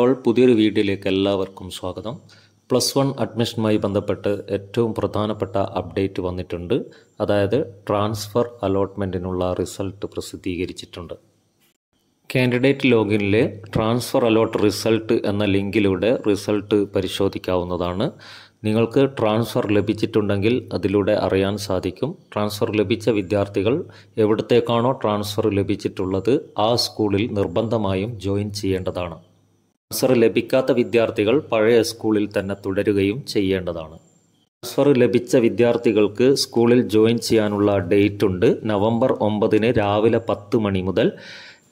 all പുതിയൊരു വീഡിയോയിലേക്ക് എല്ലാവർക്കും സ്വാഗതം പ്ലസ് വൺ അഡ്മിഷനുമായി ബന്ധപ്പെട്ട് ഏറ്റവും പ്രധാനപ്പെട്ട അപ്ഡേറ്റ് വന്നിട്ടുണ്ട് അതായത് ട്രാൻസ്ഫർ അലോട്ട്മെൻറ്റിനുള്ള റിസൾട്ട് പ്രസിദ്ധീകരിച്ചിട്ടുണ്ട് കാൻഡിഡേറ്റ് ലോഗിനിലെ ട്രാൻസ്ഫർ അലോട്ട് റിസൾട്ട് എന്ന ലിങ്കിലൂടെ റിസൾട്ട് പരിശോധിക്കാവുന്നതാണ് നിങ്ങൾക്ക് ട്രാൻസ്ഫർ ലഭിച്ചിട്ടുണ്ടെങ്കിൽ അതിലൂടെ അറിയാൻ സാധിക്കും ട്രാൻസ്ഫർ ലഭിച്ച വിദ്യാർത്ഥികൾ എവിടത്തേക്കാണോ ട്രാൻസ്ഫർ ലഭിച്ചിട്ടുള്ളത് ആ സ്കൂളിൽ നിർബന്ധമായും ജോയിൻ ചെയ്യേണ്ടതാണ് ട്രാൻസ്ഫർ ലഭിക്കാത്ത വിദ്യാർത്ഥികൾ പഴയ സ്കൂളിൽ തന്നെ തുടരുകയും ചെയ്യേണ്ടതാണ് ട്രാൻസ്ഫർ ലഭിച്ച വിദ്യാർത്ഥികൾക്ക് സ്കൂളിൽ ജോയിൻ ചെയ്യാനുള്ള ഡേറ്റ് ഉണ്ട് നവംബർ ഒമ്പതിന് രാവിലെ പത്ത് മണി മുതൽ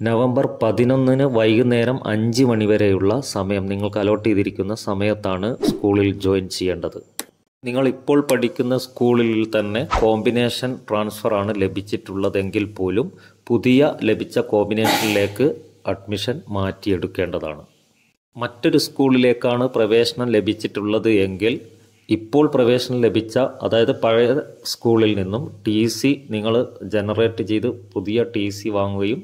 നവംബർ പതിനൊന്നിന് വൈകുന്നേരം അഞ്ച് മണി വരെയുള്ള സമയം നിങ്ങൾക്ക് അലോട്ട് ചെയ്തിരിക്കുന്ന സമയത്താണ് സ്കൂളിൽ ജോയിൻ ചെയ്യേണ്ടത് നിങ്ങൾ ഇപ്പോൾ പഠിക്കുന്ന സ്കൂളിൽ തന്നെ കോമ്പിനേഷൻ ട്രാൻസ്ഫർ ആണ് ലഭിച്ചിട്ടുള്ളതെങ്കിൽ പോലും പുതിയ ലഭിച്ച കോമ്പിനേഷനിലേക്ക് അഡ്മിഷൻ മാറ്റിയെടുക്കേണ്ടതാണ് മറ്റൊരു സ്കൂളിലേക്കാണ് പ്രവേശനം ലഭിച്ചിട്ടുള്ളത് എങ്കിൽ ഇപ്പോൾ പ്രവേശനം ലഭിച്ച അതായത് പഴയ സ്കൂളിൽ നിന്നും ടി സി നിങ്ങൾ ജനറേറ്റ് ചെയ്ത് പുതിയ ടി സി വാങ്ങുകയും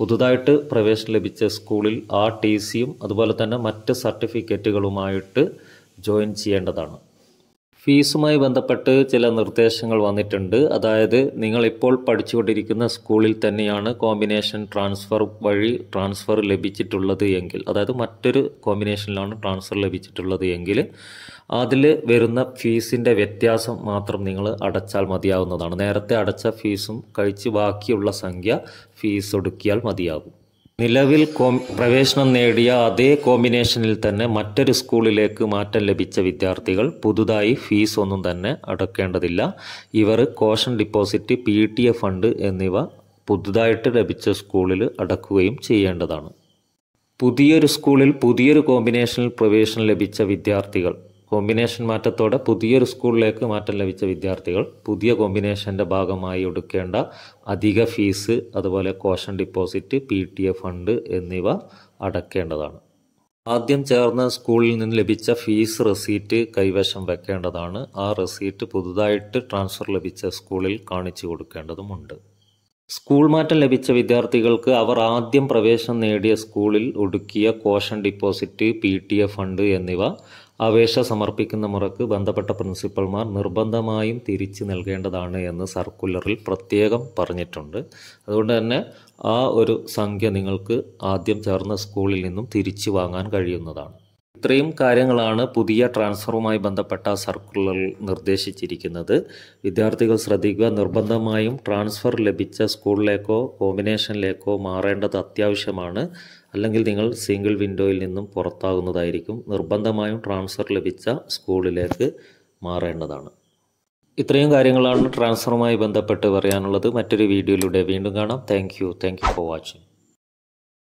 പുതുതായിട്ട് പ്രവേശനം ലഭിച്ച സ്കൂളിൽ ആ ടി സിയും അതുപോലെ തന്നെ മറ്റ് സർട്ടിഫിക്കറ്റുകളുമായിട്ട് ജോയിൻ ചെയ്യേണ്ടതാണ് ഫീസുമായി ബന്ധപ്പെട്ട് ചില നിർദ്ദേശങ്ങൾ വന്നിട്ടുണ്ട് അതായത് നിങ്ങളിപ്പോൾ പഠിച്ചുകൊണ്ടിരിക്കുന്ന സ്കൂളിൽ തന്നെയാണ് കോമ്പിനേഷൻ ട്രാൻസ്ഫർ വഴി ട്രാൻസ്ഫർ ലഭിച്ചിട്ടുള്ളത് എങ്കിൽ അതായത് മറ്റൊരു കോമ്പിനേഷനിലാണ് ട്രാൻസ്ഫർ ലഭിച്ചിട്ടുള്ളത് എങ്കിൽ അതിൽ വരുന്ന ഫീസിൻ്റെ വ്യത്യാസം മാത്രം നിങ്ങൾ അടച്ചാൽ മതിയാവുന്നതാണ് നേരത്തെ അടച്ച ഫീസും കഴിച്ച് ബാക്കിയുള്ള സംഖ്യ ഫീസ് ഒടുക്കിയാൽ മതിയാകും നിലവിൽ കോം പ്രവേശനം നേടിയ അതേ കോമ്പിനേഷനിൽ തന്നെ മറ്റൊരു സ്കൂളിലേക്ക് മാറ്റം ലഭിച്ച വിദ്യാർത്ഥികൾ പുതുതായി ഫീസ് ഒന്നും തന്നെ അടക്കേണ്ടതില്ല ഇവർ caution deposit P T A fund എന്നിവ പുതുതായിട്ട് ലഭിച്ച സ്കൂളിൽ അടക്കുകയും ചെയ്യേണ്ടതാണ് പുതിയൊരു സ്കൂളിൽ പുതിയൊരു കോമ്പിനേഷനിൽ പ്രവേശനം ലഭിച്ച വിദ്യാർത്ഥികൾ കോമ്പിനേഷൻ മാറ്റത്തോടെ പുതിയൊരു സ്കൂളിലേക്ക് മാറ്റം ലഭിച്ച വിദ്യാർത്ഥികൾ പുതിയ കോമ്പിനേഷൻ്റെ ഭാഗമായി എടുക്കേണ്ട അധിക ഫീസ് അതുപോലെ കോഷൻ ഡിപ്പോസിറ്റ് പി ഫണ്ട് എന്നിവ അടക്കേണ്ടതാണ് ആദ്യം ചേർന്ന സ്കൂളിൽ നിന്ന് ലഭിച്ച ഫീസ് റെസീറ്റ് കൈവശം വെക്കേണ്ടതാണ് ആ റെസീറ്റ് പുതുതായിട്ട് ട്രാൻസ്ഫർ ലഭിച്ച സ്കൂളിൽ കാണിച്ചു കൊടുക്കേണ്ടതുമുണ്ട് സ്കൂൾ മാറ്റം ലഭിച്ച വിദ്യാർത്ഥികൾക്ക് അവർ ആദ്യം പ്രവേശനം നേടിയ സ്കൂളിൽ ഒടുക്കിയ caution deposit P T A fund എന്നിവ അപേക്ഷ സമർപ്പിക്കുന്ന മുറക്ക് ബന്ധപ്പെട്ട പ്രിൻസിപ്പൽമാർ നിർബന്ധമായും തിരിച്ചു നൽകേണ്ടതാണ് എന്ന് സർക്കുലറിൽ പ്രത്യേകം പറഞ്ഞിട്ടുണ്ട് അതുകൊണ്ട് തന്നെ ആ ഒരു സംഖ്യ നിങ്ങൾക്ക് ആദ്യം ചേർന്ന സ്കൂളിൽ നിന്നും തിരിച്ചു വാങ്ങാൻ കഴിയുന്നതാണ് ഇത്രയും കാര്യങ്ങളാണ് പുതിയ ട്രാൻസ്ഫറുമായി ബന്ധപ്പെട്ട സർക്കുലർ നിർദ്ദേശിച്ചിരിക്കുന്നത് വിദ്യാർത്ഥികൾ ശ്രദ്ധിക്കുക നിർബന്ധമായും ട്രാൻസ്ഫർ ലഭിച്ച സ്കൂളിലേക്കോ കോമ്പിനേഷനിലേക്കോ മാറേണ്ടത് അത്യാവശ്യമാണ് അല്ലെങ്കിൽ നിങ്ങൾ സിംഗിൾ വിൻഡോയിൽ നിന്നും പുറത്താകുന്നതായിരിക്കും നിർബന്ധമായും ട്രാൻസ്ഫർ ലഭിച്ച സ്കൂളിലേക്ക് മാറേണ്ടതാണ് ഇത്രയും കാര്യങ്ങളാണ് ട്രാൻസ്ഫറുമായി ബന്ധപ്പെട്ട് പറയാനുള്ളത് മറ്റൊരു വീഡിയോയിലൂടെ വീണ്ടും കാണാം താങ്ക് യു ഫോർ വാച്ചിങ്